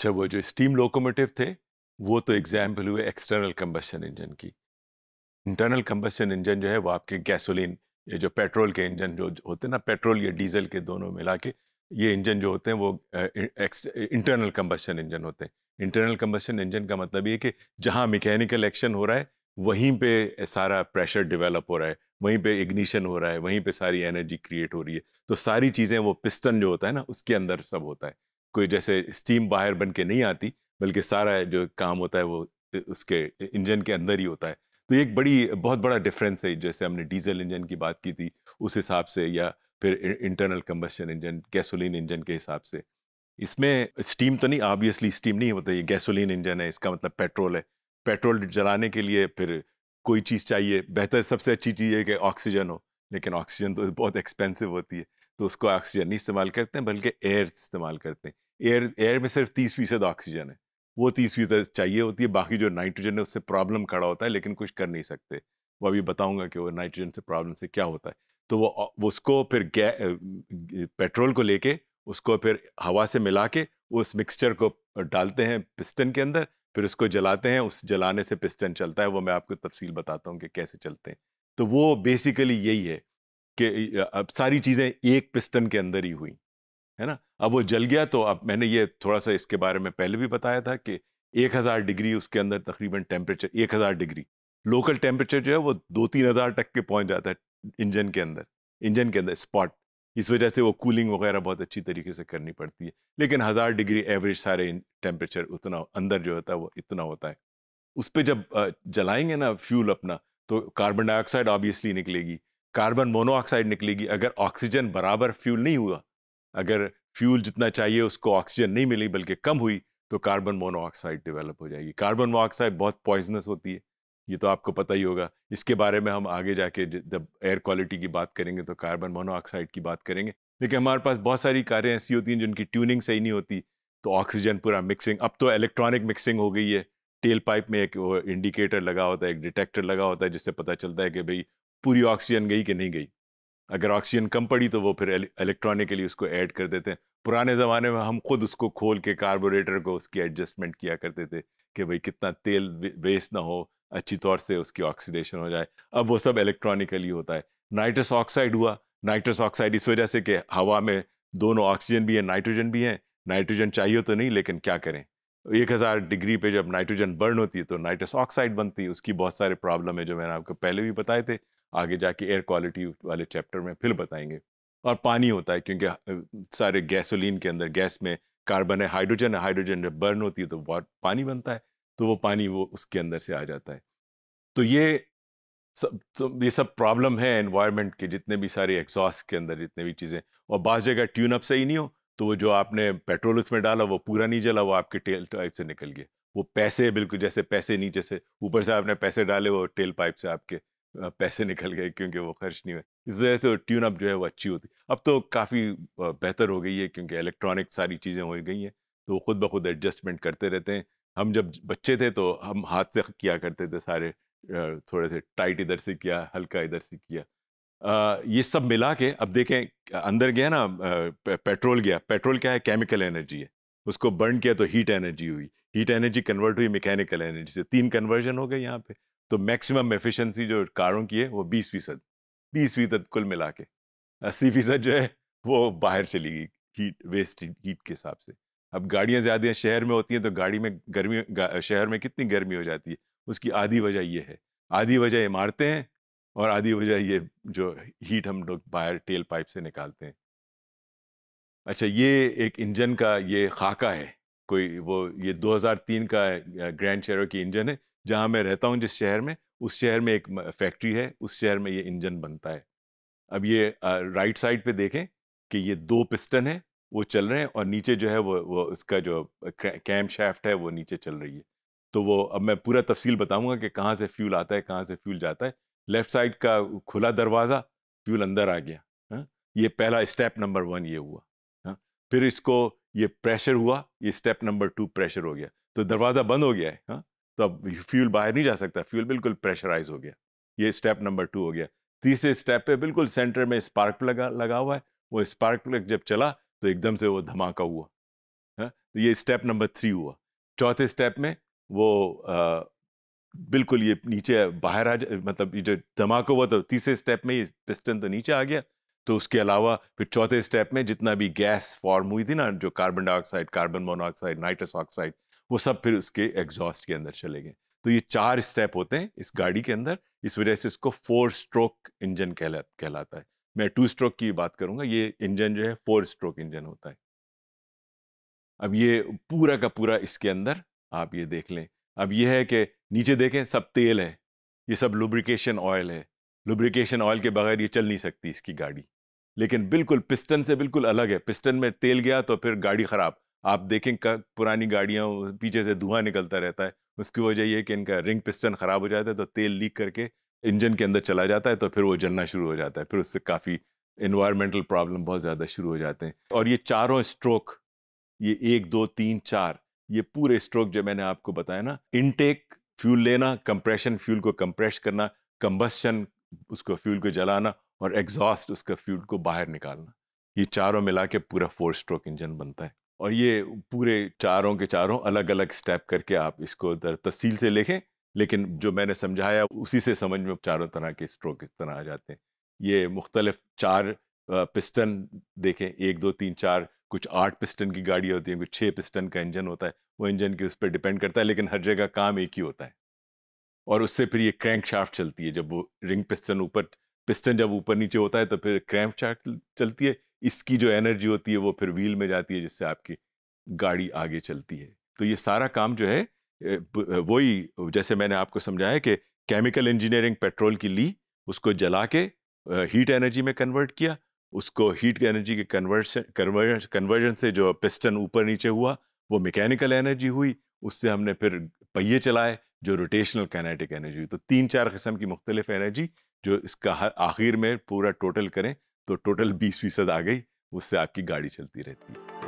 अच्छा वो जो स्टीम लोकोमोटिव थे वो तो एग्जाम्पल हुए एक्सटर्नल कम्बशन इंजन की इंटरनल कम्बशन इंजन जो है वो आपके गैसोलीन ये जो पेट्रोल के इंजन जो होते हैं ना पेट्रोल या डीजल के दोनों मिला के ये इंजन जो होते हैं वो इंटरनल कम्बशन इंजन होते हैं इंटरनल कम्बशन इंजन का मतलब ये कि जहाँ मैकेनिकल एक्शन हो रहा है वहीं पे सारा प्रेशर डेवलप हो रहा है वहीं पे इग्निशन हो रहा है वहीं पे सारी एनर्जी क्रिएट हो रही है तो सारी चीज़ें वो पिस्टन जो होता है ना उसके अंदर सब होता है कोई जैसे स्टीम बाहर बन के नहीं आती बल्कि सारा जो काम होता है वो उसके इंजन के अंदर ही होता है तो एक बड़ी बहुत बड़ा डिफरेंस है जैसे हमने डीजल इंजन की बात की थी उस हिसाब से या फिर internal combustion engine gasoline engine के हिसाब से इसमें स्टीम तो नहीं ऑब्वियसली स्टीम नहीं होता ये गैसोलीन इंजन है इसका मतलब पेट्रोल है पेट्रोल जलाने के लिए फिर कोई चीज़ चाहिए बेहतर सबसे अच्छी चीज़ है कि ऑक्सीजन हो लेकिन ऑक्सीजन तो बहुत एक्सपेंसिव होती है तो उसको ऑक्सीजन नहीं इस्तेमाल करते हैं बल्कि एयर इस्तेमाल करते हैं एयर एयर में सिर्फ तीस फीसद ऑक्सीजन है वो तीस फीसद चाहिए होती है बाकी जो नाइट्रोजन है उससे प्रॉब्लम खड़ा होता है लेकिन कुछ कर नहीं सकते वो अभी बताऊंगा कि वो नाइट्रोजन से प्रॉब्लम से क्या होता है तो वो उसको फिर पेट्रोल को लेके उसको फिर हवा से मिला के उस मिक्सचर को डालते हैं पिस्टन के अंदर फिर उसको जलाते हैं उस जलाने से पिस्टन चलता है वो मैं आपको तफसील बताता हूँ कि कैसे चलते हैं तो वो बेसिकली यही है कि अब सारी चीज़ें एक पिस्टन के अंदर ही हुई है ना अब वो जल गया तो अब मैंने ये थोड़ा सा इसके बारे में पहले भी बताया था कि 1000 डिग्री उसके अंदर तकरीबन टेम्परेचर 1000 डिग्री लोकल टेम्परेचर जो है वो दो तीन हज़ार तक के पहुंच जाता है इंजन के अंदर इंजन के अंदर स्पॉट इस वजह से वो कूलिंग वगैरह बहुत अच्छी तरीके से करनी पड़ती है लेकिन हज़ार डिग्री एवरेज सारे टेम्परेचर उतना अंदर जो होता है वो इतना होता है उस पर जब जलाएंगे ना फ्यूल अपना तो कार्बन डाइऑक्साइड ऑब्वियसली निकलेगी कार्बन मोनोऑक्साइड निकलेगी अगर ऑक्सीजन बराबर फ्यूल नहीं हुआ अगर फ्यूल जितना चाहिए उसको ऑक्सीजन नहीं मिली बल्कि कम हुई तो कार्बन मोनोऑक्साइड डेवलप हो जाएगी कार्बन मोनोऑक्साइड बहुत पॉइजनस होती है ये तो आपको पता ही होगा इसके बारे में हम आगे जाके जब एयर क्वालिटी की बात करेंगे तो कार्बन मोनोऑक्साइड की बात करेंगे लेकिन हमारे पास बहुत सारी कारें ऐसी होती हैं जिनकी ट्यूनिंग सही नहीं होती तो ऑक्सीजन पूरा मिक्सिंग अब तो इलेक्ट्रॉनिक मिक्सिंग हो गई है टेल पाइप में एक इंडिकेटर लगा होता है एक डिटेक्टर लगा होता है जिससे पता चलता है कि भाई पूरी ऑक्सीजन गई कि नहीं गई अगर ऑक्सीजन कम पड़ी तो वो फिर इलेक्ट्रॉनिकली उसको ऐड कर देते हैं पुराने ज़माने में हम खुद उसको खोल के कार्बोरेटर को उसकी एडजस्टमेंट किया करते थे कि भाई कितना तेल वेस्ट ना हो अच्छी तौर से उसकी ऑक्सीडेशन हो जाए अब वो सब इलेक्ट्रॉनिकली होता है नाइट्रस ऑक्साइड हुआ नाइट्रस ऑक्साइड इस वजह से कि हवा में दोनों ऑक्सीजन भी है नाइट्रोजन भी है नाइट्रोजन चाहिए तो नहीं लेकिन क्या करें एक हज़ार डिग्री पे जब नाइट्रोजन बर्न होती है तो नाइट्रस ऑक्साइड बनती है उसकी बहुत सारे प्रॉब्लम है जो मैंने आपको पहले भी बताए थे आगे जाके एयर क्वालिटी वाले चैप्टर में फिर बताएंगे और पानी होता है क्योंकि सारे गैसोलीन के अंदर गैस में कार्बन है हाइड्रोजन है हाइड्रोजन जब बर्न होती है तो बहुत पानी बनता है तो वो पानी वो उसके अंदर से आ जाता है तो ये सब तो ये सब प्रॉब्लम है एनवायरनमेंट के जितने भी सारे एग्जॉस्ट के अंदर जितने भी चीज़ें और बास जगह ट्यून अप सही नहीं हो तो वो जो आपने पेट्रोल उसमें डाला वो पूरा नहीं जला वो आपके टेल पाइप से निकल गया वो पैसे बिल्कुल जैसे पैसे नहीं जैसे ऊपर से आपने पैसे डाले वो टेल पाइप से आपके पैसे निकल गए क्योंकि वो खर्च नहीं हुए इस वजह से ट्यून अप जो है वो अच्छी होती अब तो काफ़ी बेहतर हो गई है क्योंकि इलेक्ट्रॉनिक सारी चीज़ें हो गई हैं तो खुद ब खुद एडजस्टमेंट करते रहते हैं हम जब बच्चे थे तो हम हाथ से किया करते थे सारे थोड़े से टाइट इधर से किया हल्का इधर से किया आ, ये सब मिला के अब देखें अंदर गया ना पेट्रोल गया पेट्रोल क्या है केमिकल एनर्जी है उसको बर्न किया तो हीट एनर्जी हुई हीट एनर्जी कन्वर्ट हुई मैकेनिकल एनर्जी से तीन कन्वर्जन हो गए यहाँ पे तो मैक्सिमम एफिशिएंसी जो कारों की है वो बीस फीसद बीस फीसद कुल मिला के अस्सी फीसद जो है वो बाहर चली गई हीट वेस्ट हीट के हिसाब से अब गाड़ियाँ ज़्यादा शहर में होती हैं तो गाड़ी में गर्मी गा, शहर में कितनी गर्मी हो जाती है उसकी आधी वजह ये है आधी वजह इमारतें हैं और आधी वजह ये जो हीट हम लोग बाहर टेल पाइप से निकालते हैं अच्छा ये एक इंजन का ये खाका है कोई वो ये 2003 का ग्रैंड शेरो की इंजन है जहाँ मैं रहता हूँ जिस शहर में उस शहर में एक फैक्ट्री है उस शहर में ये इंजन बनता है अब ये राइट साइड पे देखें कि ये दो पिस्टन है वो चल रहे हैं और नीचे जो है वो वो उसका जो कैम शैफ्ट है वो नीचे चल रही है तो वो अब मैं पूरा तफसील बताऊंगा कि कहाँ से फ्यूल आता है कहाँ से फ्यूल जाता है लेफ्ट साइड का खुला दरवाज़ा फ्यूल अंदर आ गया हा? ये पहला स्टेप नंबर वन ये हुआ हा? फिर इसको ये प्रेशर हुआ ये स्टेप नंबर टू प्रेशर हो गया तो दरवाज़ा बंद हो गया है हा? तो अब फ्यूल बाहर नहीं जा सकता फ्यूल बिल्कुल प्रेशराइज हो गया ये स्टेप नंबर टू हो गया तीसरे स्टेप पे बिल्कुल सेंटर में स्पार्क लगा लगा हुआ है वो स्पार्क प्लग जब चला तो एकदम से वो धमाका हुआ है तो ये स्टेप नंबर थ्री हुआ चौथे स्टेप में वो आ, बिल्कुल ये नीचे बाहर आ जा मतलब ये जो धमाका हुआ तो तीसरे स्टेप में ये पिस्टन तो नीचे आ गया तो उसके अलावा फिर चौथे स्टेप में जितना भी गैस फॉर्म हुई थी ना जो carbon dioxide carbon monoxide nitrous oxide वो सब फिर उसके एग्जॉस्ट के अंदर चले गए तो ये चार स्टेप होते हैं इस गाड़ी के अंदर इस वजह से इसको फोर स्ट्रोक इंजन कहला कहलाता है मैं टू स्ट्रोक की बात करूंगा ये इंजन जो है फोर स्ट्रोक इंजन होता है अब ये पूरा का पूरा इसके अंदर आप ये देख लें अब ये है कि नीचे देखें सब तेल है ये सब लुब्रिकेशन ऑयल है लुब्रिकेशन ऑयल के बगैर ये चल नहीं सकती इसकी गाड़ी लेकिन बिल्कुल पिस्टन से बिल्कुल अलग है पिस्टन में तेल गया तो फिर गाड़ी ख़राब आप देखें पुरानी गाड़ियाँ पीछे से धुआं निकलता रहता है उसकी वजह यह कि इनका रिंग पिस्टन ख़राब हो जाता है तो तेल लीक करके इंजन के अंदर चला जाता है तो फिर वो जलना शुरू हो जाता है फिर उससे काफ़ी इन्वायरमेंटल प्रॉब्लम बहुत ज़्यादा शुरू हो जाते हैं और ये चारों स्ट्रोक ये एक दो तीन चार ये पूरे स्ट्रोक जो मैंने आपको बताया ना इनटेक फ्यूल लेना कंप्रेशन फ्यूल को कंप्रेस करना कंबस्शन उसको फ्यूल को जलाना और एग्जॉस्ट उसका फ्यूल को बाहर निकालना ये चारों मिला के पूरा फोर स्ट्रोक इंजन बनता है और ये पूरे चारों के चारों अलग अलग स्टेप करके आप इसको तफसील से लिखें लेकिन जो मैंने समझाया उसी से समझ में चारों तरह के स्ट्रोक इस तरह आ जाते हैं ये मुख्तलिफ चार पिस्टन देखें एक दो तीन चार कुछ आठ पिस्टन की गाड़ियाँ होती हैं कुछ छः पिस्टन का इंजन होता है वो इंजन के उस पर डिपेंड करता है लेकिन हर जगह काम एक ही होता है और उससे फिर ये क्रैंक शाफ्ट चलती है जब वो रिंग पिस्टन ऊपर पिस्टन जब ऊपर नीचे होता है तो फिर क्रैंक शाफ्ट चलती है इसकी जो एनर्जी होती है वो फिर व्हील में जाती है जिससे आपकी गाड़ी आगे चलती है तो ये सारा काम जो है वही जैसे मैंने आपको समझाया कि केमिकल इंजीनियरिंग पेट्रोल की ली उसको जला के हीट एनर्जी में कन्वर्ट किया उसको हीट एनर्जी के कन्वर्शन कन्वर्जन से जो पिस्टन ऊपर नीचे हुआ वो मैकेनिकल एनर्जी हुई उससे हमने फिर पहिए चलाए जो रोटेशनल कैनेटिक एनर्जी हुई तो तीन चार किस्म की मुख्तलिफ एनर्जी जो इसका हर आखिर में पूरा टोटल करें तो टोटल बीस फीसद आ गई उससे आपकी गाड़ी चलती रहती है